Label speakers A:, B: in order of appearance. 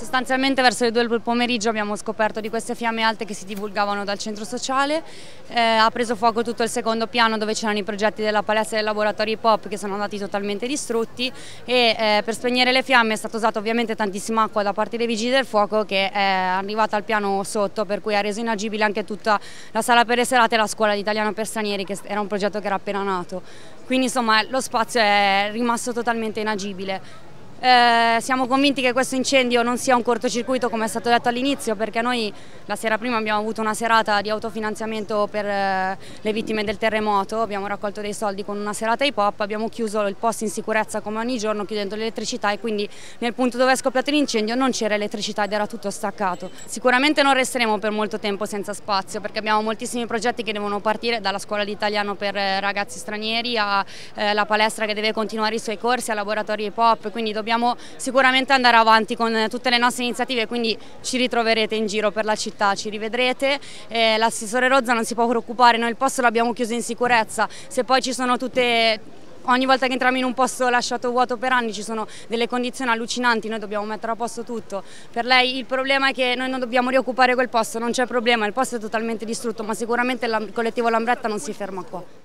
A: Sostanzialmente verso le 2 del pomeriggio abbiamo scoperto di queste fiamme alte che si divulgavano dal centro sociale, eh, ha preso fuoco tutto il secondo piano dove c'erano i progetti della palestra e del laboratorio hip hop che sono andati totalmente distrutti e eh, per spegnere le fiamme è stata usata ovviamente tantissima acqua da parte dei vigili del fuoco che eh, è arrivata al piano sotto per cui ha reso inagibile anche tutta la sala per le serate e la scuola di italiano per stranieri che era un progetto che era appena nato. Quindi insomma lo spazio è rimasto totalmente inagibile. Eh, siamo convinti che questo incendio non sia un cortocircuito come è stato detto all'inizio perché noi la sera prima abbiamo avuto una serata di autofinanziamento per eh, le vittime del terremoto, abbiamo raccolto dei soldi con una serata hip hop, abbiamo chiuso il posto in sicurezza come ogni giorno chiudendo l'elettricità e quindi nel punto dove è scoppiato l'incendio non c'era elettricità ed era tutto staccato. Sicuramente non resteremo per molto tempo senza spazio perché abbiamo moltissimi progetti che devono partire dalla scuola di italiano per eh, ragazzi stranieri alla eh, palestra che deve continuare i suoi corsi, al laboratorio hip hop, quindi dobbiamo dobbiamo sicuramente andare avanti con tutte le nostre iniziative, quindi ci ritroverete in giro per la città, ci rivedrete. Eh, L'assessore Rozza non si può preoccupare, noi il posto l'abbiamo chiuso in sicurezza, se poi ci sono tutte ogni volta che entriamo in un posto lasciato vuoto per anni ci sono delle condizioni allucinanti, noi dobbiamo mettere a posto tutto. Per lei il problema è che noi non dobbiamo rioccupare quel posto, non c'è problema, il posto è totalmente distrutto, ma sicuramente il collettivo Lambretta non si ferma qua.